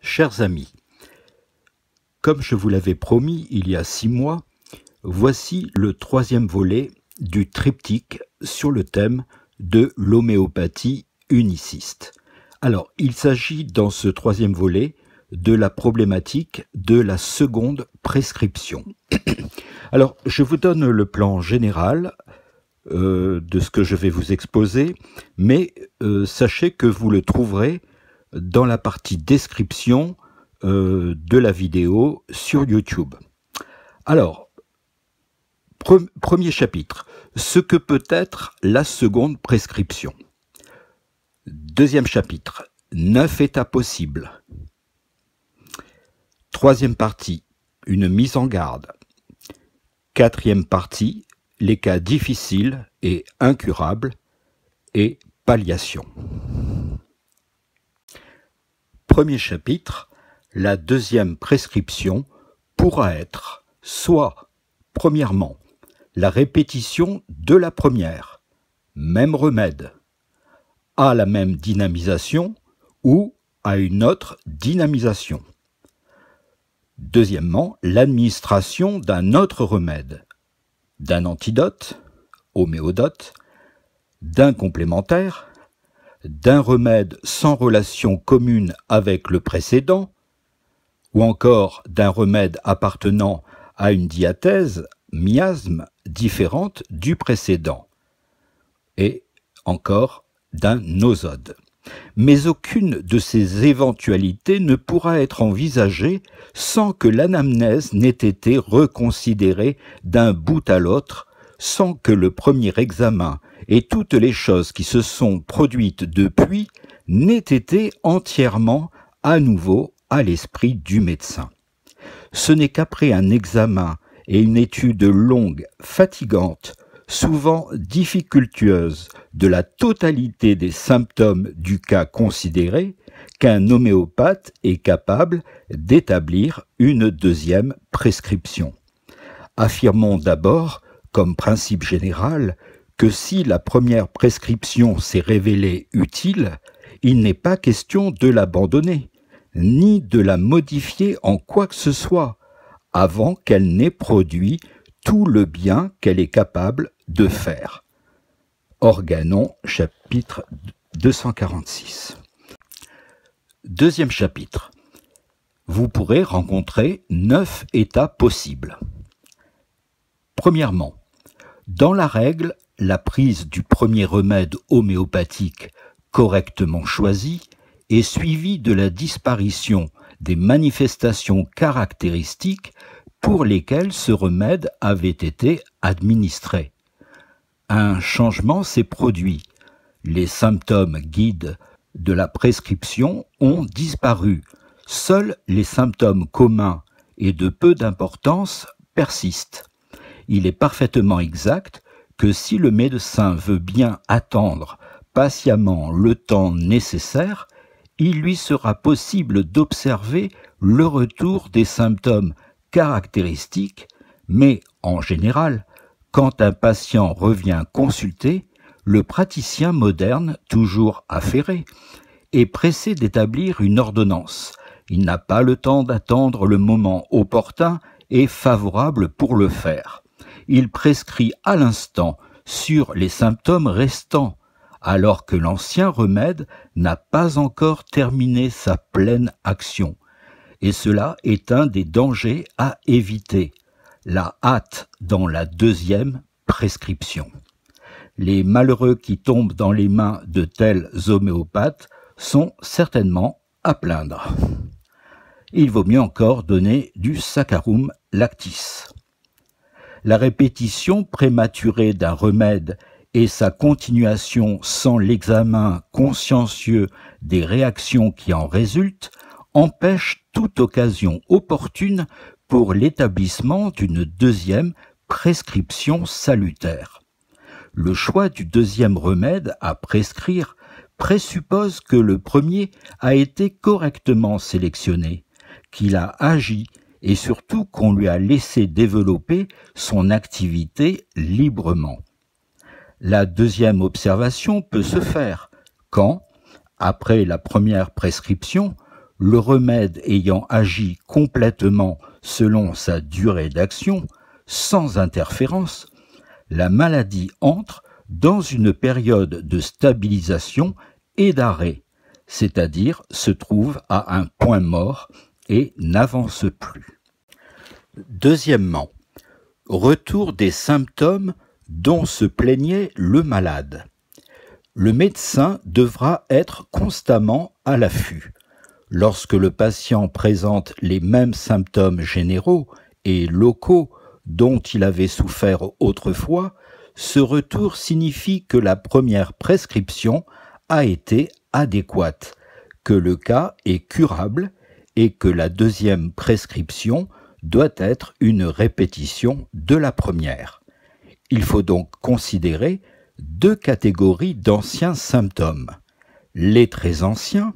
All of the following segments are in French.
Chers amis, comme je vous l'avais promis il y a six mois, voici le troisième volet du triptyque sur le thème de l'homéopathie uniciste. Alors, il s'agit dans ce troisième volet de la problématique de la seconde prescription. Alors, je vous donne le plan général euh, de ce que je vais vous exposer, mais euh, sachez que vous le trouverez dans la partie description euh, de la vidéo sur YouTube. Alors, premier chapitre, ce que peut être la seconde prescription. Deuxième chapitre, neuf états possibles. Troisième partie, une mise en garde. Quatrième partie, les cas difficiles et incurables et palliation premier chapitre, la deuxième prescription pourra être soit, premièrement, la répétition de la première, même remède, à la même dynamisation ou à une autre dynamisation. Deuxièmement, l'administration d'un autre remède, d'un antidote, homéodote, d'un complémentaire, d'un remède sans relation commune avec le précédent, ou encore d'un remède appartenant à une diathèse, miasme, différente du précédent, et encore d'un nosode. Mais aucune de ces éventualités ne pourra être envisagée sans que l'anamnèse n'ait été reconsidérée d'un bout à l'autre sans que le premier examen et toutes les choses qui se sont produites depuis n'aient été entièrement à nouveau à l'esprit du médecin. Ce n'est qu'après un examen et une étude longue, fatigante, souvent difficultueuse de la totalité des symptômes du cas considéré qu'un homéopathe est capable d'établir une deuxième prescription. Affirmons d'abord comme principe général que si la première prescription s'est révélée utile, il n'est pas question de l'abandonner, ni de la modifier en quoi que ce soit, avant qu'elle n'ait produit tout le bien qu'elle est capable de faire. Organon, chapitre 246. Deuxième chapitre. Vous pourrez rencontrer neuf états possibles. Premièrement, dans la règle, la prise du premier remède homéopathique correctement choisi est suivie de la disparition des manifestations caractéristiques pour lesquelles ce remède avait été administré. Un changement s'est produit. Les symptômes guides de la prescription ont disparu. Seuls les symptômes communs et de peu d'importance persistent il est parfaitement exact que si le médecin veut bien attendre patiemment le temps nécessaire, il lui sera possible d'observer le retour des symptômes caractéristiques, mais en général, quand un patient revient consulter, le praticien moderne, toujours affairé, est pressé d'établir une ordonnance. Il n'a pas le temps d'attendre le moment opportun et favorable pour le faire il prescrit à l'instant sur les symptômes restants, alors que l'ancien remède n'a pas encore terminé sa pleine action. Et cela est un des dangers à éviter, la hâte dans la deuxième prescription. Les malheureux qui tombent dans les mains de tels homéopathes sont certainement à plaindre. Il vaut mieux encore donner du saccharum lactis la répétition prématurée d'un remède et sa continuation sans l'examen consciencieux des réactions qui en résultent empêchent toute occasion opportune pour l'établissement d'une deuxième prescription salutaire. Le choix du deuxième remède à prescrire présuppose que le premier a été correctement sélectionné, qu'il a agi et surtout qu'on lui a laissé développer son activité librement. La deuxième observation peut se faire quand, après la première prescription, le remède ayant agi complètement selon sa durée d'action, sans interférence, la maladie entre dans une période de stabilisation et d'arrêt, c'est-à-dire se trouve à un point mort et n'avance plus. Deuxièmement, retour des symptômes dont se plaignait le malade. Le médecin devra être constamment à l'affût. Lorsque le patient présente les mêmes symptômes généraux et locaux dont il avait souffert autrefois, ce retour signifie que la première prescription a été adéquate, que le cas est curable et que la deuxième prescription doit être une répétition de la première. Il faut donc considérer deux catégories d'anciens symptômes. Les très anciens,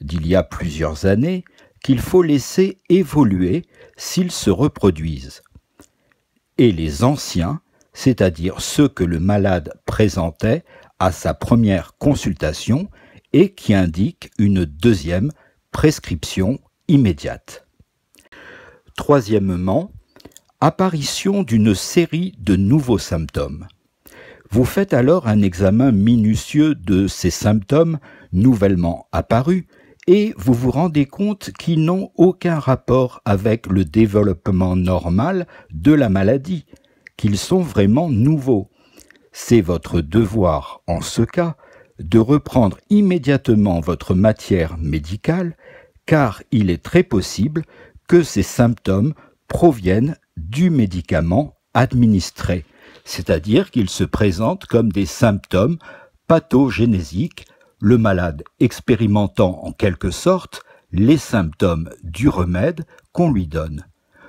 d'il y a plusieurs années, qu'il faut laisser évoluer s'ils se reproduisent. Et les anciens, c'est-à-dire ceux que le malade présentait à sa première consultation et qui indiquent une deuxième prescription immédiate. Troisièmement, apparition d'une série de nouveaux symptômes. Vous faites alors un examen minutieux de ces symptômes nouvellement apparus et vous vous rendez compte qu'ils n'ont aucun rapport avec le développement normal de la maladie, qu'ils sont vraiment nouveaux. C'est votre devoir, en ce cas, de reprendre immédiatement votre matière médicale car il est très possible que ces symptômes proviennent du médicament administré, c'est-à-dire qu'ils se présentent comme des symptômes pathogénésiques, le malade expérimentant en quelque sorte les symptômes du remède qu'on lui donne.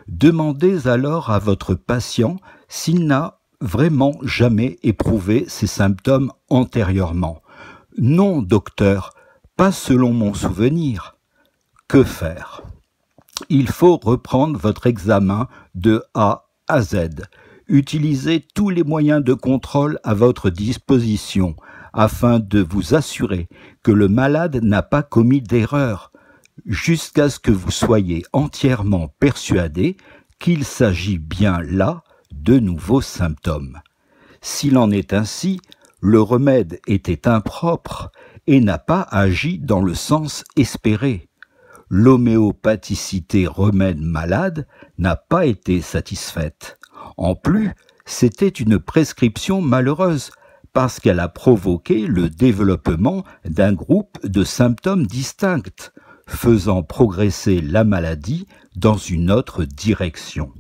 Demandez alors à votre patient s'il n'a vraiment jamais éprouvé ces symptômes antérieurement. Non, docteur, pas selon mon souvenir. Que faire Il faut reprendre votre examen de A à Z. Utilisez tous les moyens de contrôle à votre disposition afin de vous assurer que le malade n'a pas commis d'erreur, jusqu'à ce que vous soyez entièrement persuadé qu'il s'agit bien là de nouveaux symptômes. S'il en est ainsi, le remède était impropre et n'a pas agi dans le sens espéré. L'homéopathicité remède malade n'a pas été satisfaite. En plus, c'était une prescription malheureuse, parce qu'elle a provoqué le développement d'un groupe de symptômes distincts, faisant progresser la maladie dans une autre direction.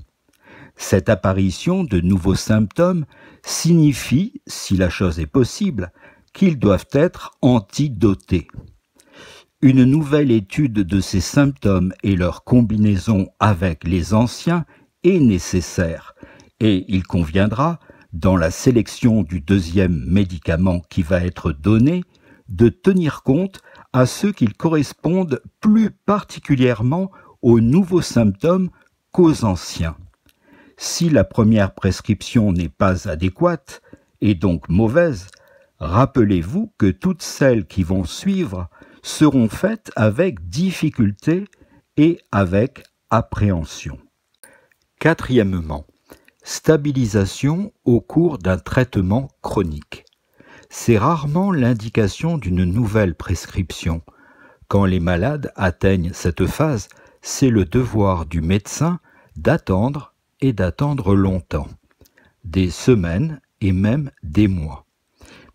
Cette apparition de nouveaux symptômes signifie, si la chose est possible, qu'ils doivent être antidotés. Une nouvelle étude de ces symptômes et leur combinaison avec les anciens est nécessaire, et il conviendra, dans la sélection du deuxième médicament qui va être donné, de tenir compte à ceux qu'ils correspondent plus particulièrement aux nouveaux symptômes qu'aux anciens si la première prescription n'est pas adéquate, et donc mauvaise, rappelez-vous que toutes celles qui vont suivre seront faites avec difficulté et avec appréhension. Quatrièmement, stabilisation au cours d'un traitement chronique. C'est rarement l'indication d'une nouvelle prescription. Quand les malades atteignent cette phase, c'est le devoir du médecin d'attendre et d'attendre longtemps, des semaines et même des mois.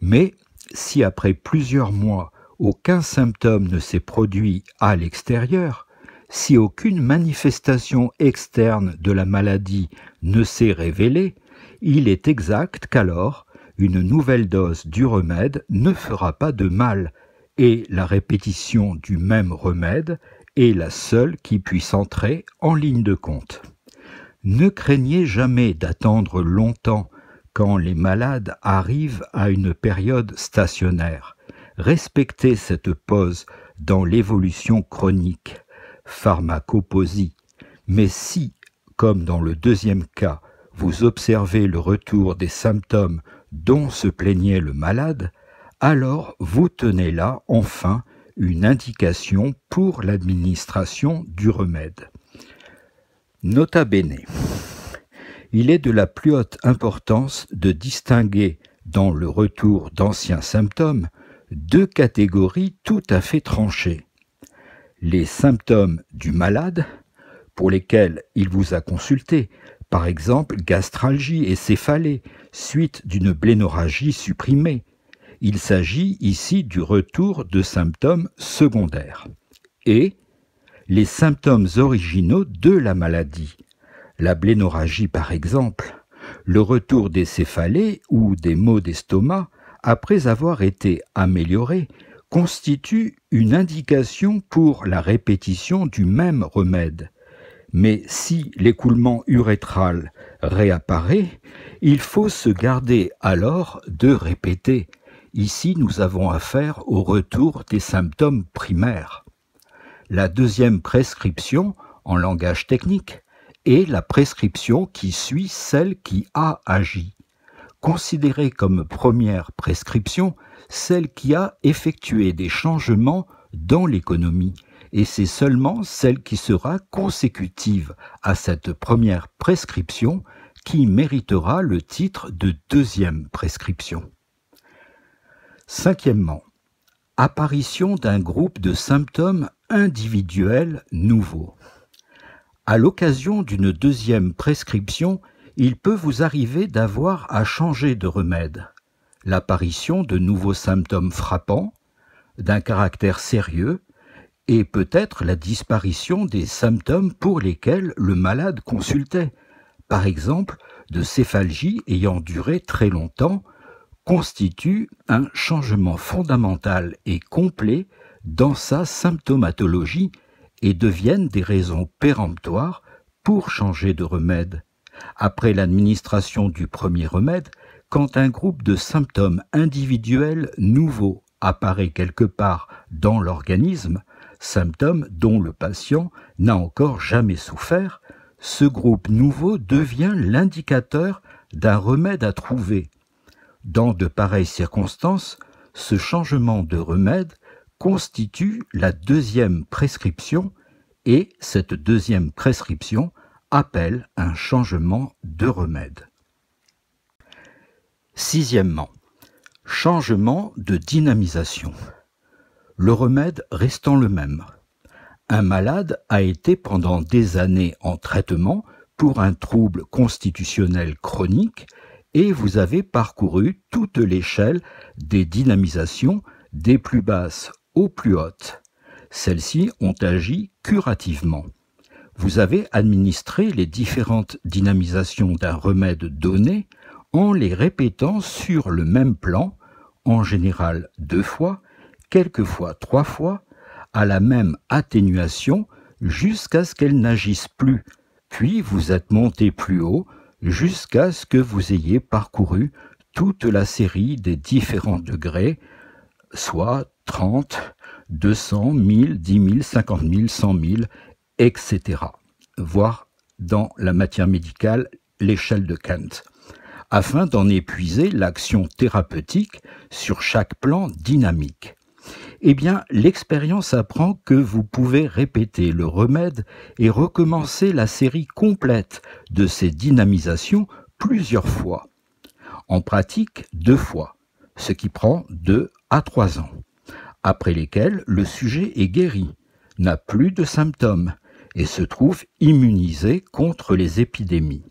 Mais si après plusieurs mois aucun symptôme ne s'est produit à l'extérieur, si aucune manifestation externe de la maladie ne s'est révélée, il est exact qu'alors une nouvelle dose du remède ne fera pas de mal, et la répétition du même remède est la seule qui puisse entrer en ligne de compte. Ne craignez jamais d'attendre longtemps quand les malades arrivent à une période stationnaire. Respectez cette pause dans l'évolution chronique, pharmacoposie. Mais si, comme dans le deuxième cas, vous observez le retour des symptômes dont se plaignait le malade, alors vous tenez là enfin une indication pour l'administration du remède. Nota bene. Il est de la plus haute importance de distinguer, dans le retour d'anciens symptômes, deux catégories tout à fait tranchées. Les symptômes du malade, pour lesquels il vous a consulté, par exemple gastralgie et céphalée, suite d'une blénorragie supprimée. Il s'agit ici du retour de symptômes secondaires. Et les symptômes originaux de la maladie. La blénorragie par exemple, le retour des céphalées ou des maux d'estomac après avoir été améliorés constituent une indication pour la répétition du même remède. Mais si l'écoulement urétral réapparaît, il faut se garder alors de répéter. Ici, nous avons affaire au retour des symptômes primaires la deuxième prescription en langage technique est la prescription qui suit celle qui a agi, considérée comme première prescription celle qui a effectué des changements dans l'économie, et c'est seulement celle qui sera consécutive à cette première prescription qui méritera le titre de deuxième prescription. Cinquièmement, apparition d'un groupe de symptômes individuel nouveau. À l'occasion d'une deuxième prescription, il peut vous arriver d'avoir à changer de remède. L'apparition de nouveaux symptômes frappants, d'un caractère sérieux, et peut-être la disparition des symptômes pour lesquels le malade consultait, par exemple de céphalgie ayant duré très longtemps, constitue un changement fondamental et complet dans sa symptomatologie et deviennent des raisons péremptoires pour changer de remède. Après l'administration du premier remède, quand un groupe de symptômes individuels nouveaux apparaît quelque part dans l'organisme, symptômes dont le patient n'a encore jamais souffert, ce groupe nouveau devient l'indicateur d'un remède à trouver. Dans de pareilles circonstances, ce changement de remède constitue la deuxième prescription et cette deuxième prescription appelle un changement de remède. Sixièmement, changement de dynamisation. Le remède restant le même. Un malade a été pendant des années en traitement pour un trouble constitutionnel chronique et vous avez parcouru toute l'échelle des dynamisations des plus basses au plus hautes. Celles-ci ont agi curativement. Vous avez administré les différentes dynamisations d'un remède donné en les répétant sur le même plan, en général deux fois, quelquefois trois fois, à la même atténuation jusqu'à ce qu'elles n'agissent plus, puis vous êtes monté plus haut jusqu'à ce que vous ayez parcouru toute la série des différents degrés, soit 30, 200, 1000, 10 000, 50 000, 100 000, etc. Voir dans la matière médicale l'échelle de Kant, afin d'en épuiser l'action thérapeutique sur chaque plan dynamique. Eh bien, l'expérience apprend que vous pouvez répéter le remède et recommencer la série complète de ces dynamisations plusieurs fois. En pratique, deux fois, ce qui prend deux à trois ans après lesquels le sujet est guéri, n'a plus de symptômes et se trouve immunisé contre les épidémies.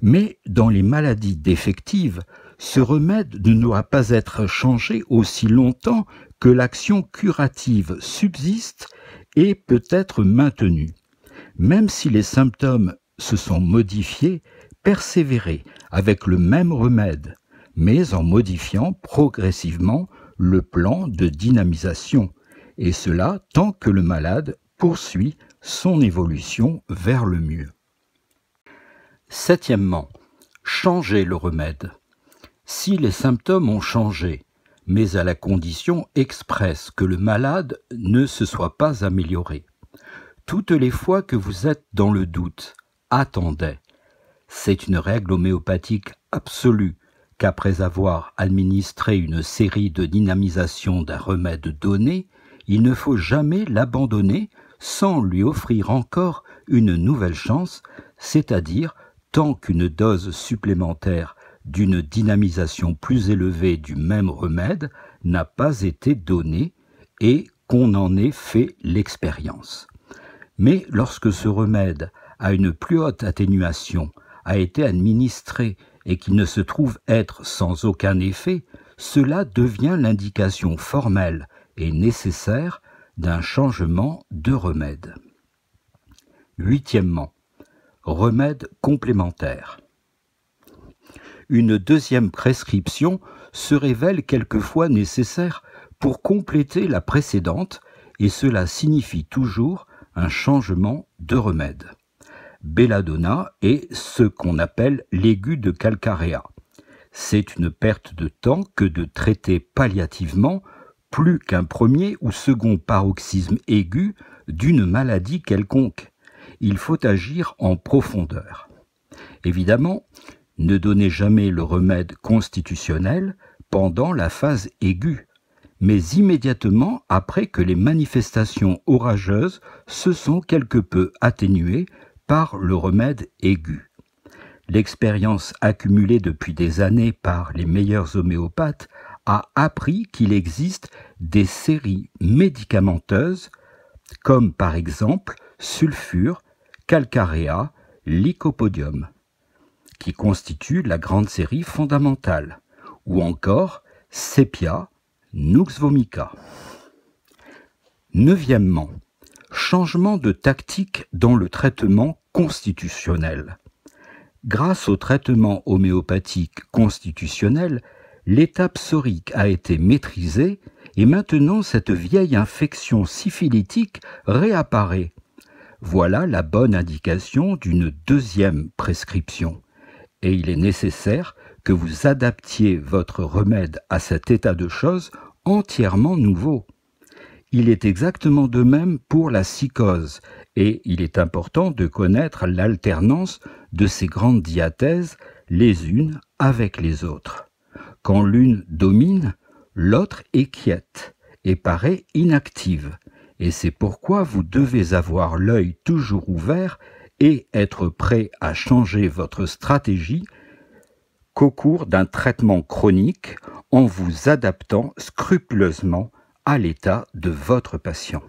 Mais dans les maladies défectives, ce remède ne doit pas être changé aussi longtemps que l'action curative subsiste et peut être maintenue. Même si les symptômes se sont modifiés, persévérer avec le même remède, mais en modifiant progressivement le plan de dynamisation, et cela tant que le malade poursuit son évolution vers le mieux. Septièmement, changez le remède. Si les symptômes ont changé, mais à la condition expresse que le malade ne se soit pas amélioré. Toutes les fois que vous êtes dans le doute, attendez. C'est une règle homéopathique absolue qu'après avoir administré une série de dynamisations d'un remède donné, il ne faut jamais l'abandonner sans lui offrir encore une nouvelle chance, c'est-à-dire tant qu'une dose supplémentaire d'une dynamisation plus élevée du même remède n'a pas été donnée et qu'on en ait fait l'expérience. Mais lorsque ce remède à une plus haute atténuation a été administré et qui ne se trouve être sans aucun effet, cela devient l'indication formelle et nécessaire d'un changement de remède. Huitièmement, remède complémentaire. Une deuxième prescription se révèle quelquefois nécessaire pour compléter la précédente et cela signifie toujours un changement de remède belladonna et ce qu'on appelle l'aigu de calcarea. C'est une perte de temps que de traiter palliativement plus qu'un premier ou second paroxysme aigu d'une maladie quelconque. Il faut agir en profondeur. Évidemment, ne donnez jamais le remède constitutionnel pendant la phase aiguë, mais immédiatement après que les manifestations orageuses se sont quelque peu atténuées par le remède aigu. L'expérience accumulée depuis des années par les meilleurs homéopathes a appris qu'il existe des séries médicamenteuses comme par exemple sulfure, calcarea, lycopodium, qui constituent la grande série fondamentale, ou encore sepia, nux vomica. Neuvièmement, changement de tactique dans le traitement constitutionnel. Grâce au traitement homéopathique constitutionnel, l'état psorique a été maîtrisé et maintenant cette vieille infection syphilitique réapparaît. Voilà la bonne indication d'une deuxième prescription. Et il est nécessaire que vous adaptiez votre remède à cet état de choses entièrement nouveau. Il est exactement de même pour la psychose et il est important de connaître l'alternance de ces grandes diathèses les unes avec les autres. Quand l'une domine, l'autre est quiète et paraît inactive, et c'est pourquoi vous devez avoir l'œil toujours ouvert et être prêt à changer votre stratégie qu'au cours d'un traitement chronique en vous adaptant scrupuleusement à l'état de votre patient.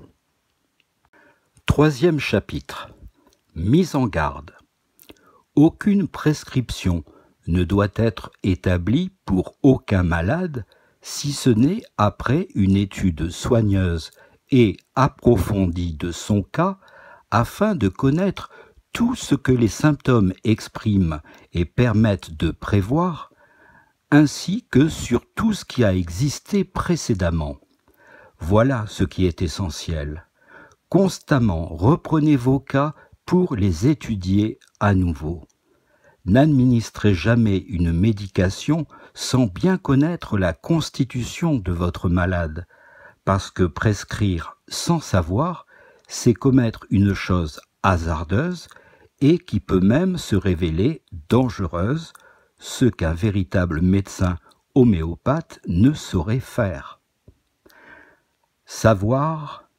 Troisième chapitre. Mise en garde. Aucune prescription ne doit être établie pour aucun malade, si ce n'est après une étude soigneuse et approfondie de son cas, afin de connaître tout ce que les symptômes expriment et permettent de prévoir, ainsi que sur tout ce qui a existé précédemment. Voilà ce qui est essentiel constamment reprenez vos cas pour les étudier à nouveau. N'administrez jamais une médication sans bien connaître la constitution de votre malade, parce que prescrire sans savoir, c'est commettre une chose hasardeuse et qui peut même se révéler dangereuse, ce qu'un véritable médecin homéopathe ne saurait faire. Savoir,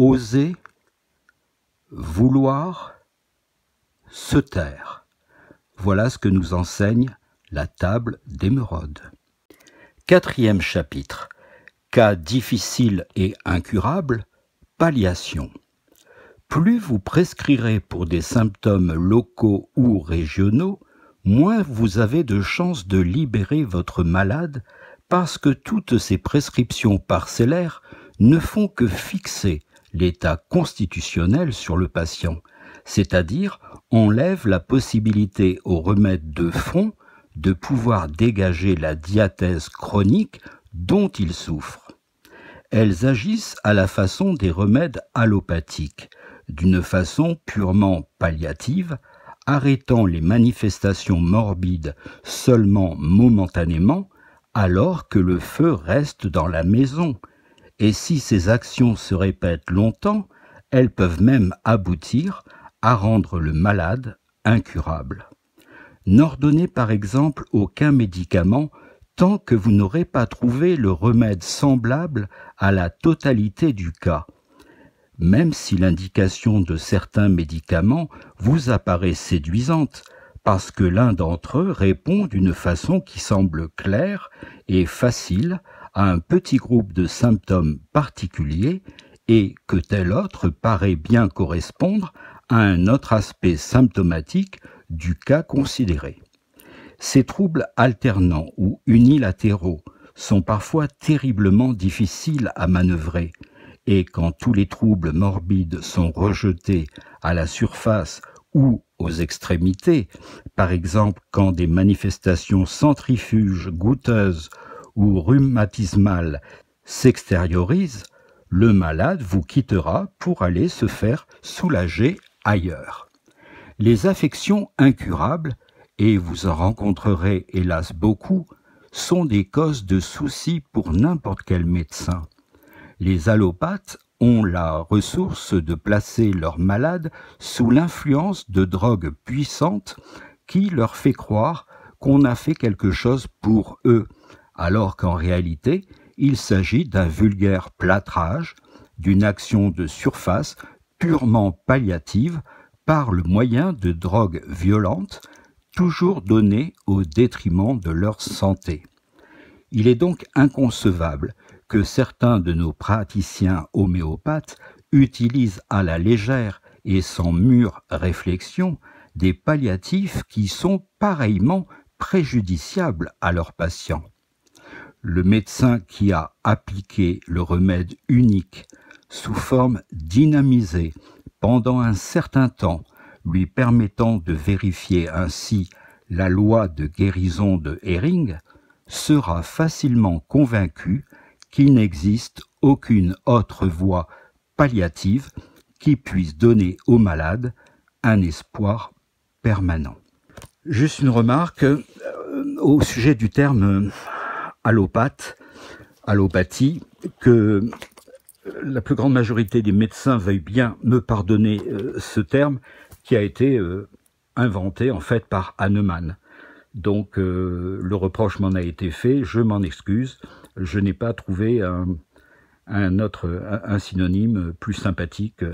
oser, vouloir, se taire. Voilà ce que nous enseigne la table d'émeraude. Quatrième chapitre. Cas difficile et incurable, palliation. Plus vous prescrirez pour des symptômes locaux ou régionaux, moins vous avez de chances de libérer votre malade parce que toutes ces prescriptions parcellaires ne font que fixer l'état constitutionnel sur le patient, c'est-à-dire on lève la possibilité aux remèdes de fond de pouvoir dégager la diathèse chronique dont il souffre. Elles agissent à la façon des remèdes allopathiques, d'une façon purement palliative, arrêtant les manifestations morbides seulement momentanément, alors que le feu reste dans la maison, et si ces actions se répètent longtemps, elles peuvent même aboutir à rendre le malade incurable. N'ordonnez par exemple aucun médicament tant que vous n'aurez pas trouvé le remède semblable à la totalité du cas, même si l'indication de certains médicaments vous apparaît séduisante, parce que l'un d'entre eux répond d'une façon qui semble claire et facile à un petit groupe de symptômes particuliers et que tel autre paraît bien correspondre à un autre aspect symptomatique du cas considéré. Ces troubles alternants ou unilatéraux sont parfois terriblement difficiles à manœuvrer, et quand tous les troubles morbides sont rejetés à la surface ou aux extrémités, par exemple quand des manifestations centrifuges goûteuses ou rhumatismale s'extériorise, le malade vous quittera pour aller se faire soulager ailleurs. Les affections incurables, et vous en rencontrerez hélas beaucoup, sont des causes de soucis pour n'importe quel médecin. Les allopathes ont la ressource de placer leurs malades sous l'influence de drogues puissantes qui leur fait croire qu'on a fait quelque chose pour eux, alors qu'en réalité, il s'agit d'un vulgaire plâtrage, d'une action de surface purement palliative par le moyen de drogues violentes, toujours données au détriment de leur santé. Il est donc inconcevable que certains de nos praticiens homéopathes utilisent à la légère et sans mûre réflexion des palliatifs qui sont pareillement préjudiciables à leurs patients le médecin qui a appliqué le remède unique sous forme dynamisée pendant un certain temps, lui permettant de vérifier ainsi la loi de guérison de Hering, sera facilement convaincu qu'il n'existe aucune autre voie palliative qui puisse donner au malade un espoir permanent. Juste une remarque euh, au sujet du terme allopathe, allopathie, que euh, la plus grande majorité des médecins veuillent bien me pardonner euh, ce terme qui a été euh, inventé en fait par Hahnemann. Donc le reproche m'en a été fait, je m'en excuse, je n'ai pas trouvé un, autre un synonyme plus sympathique.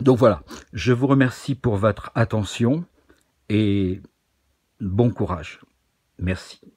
Donc voilà, je vous remercie pour votre attention et bon courage. Merci.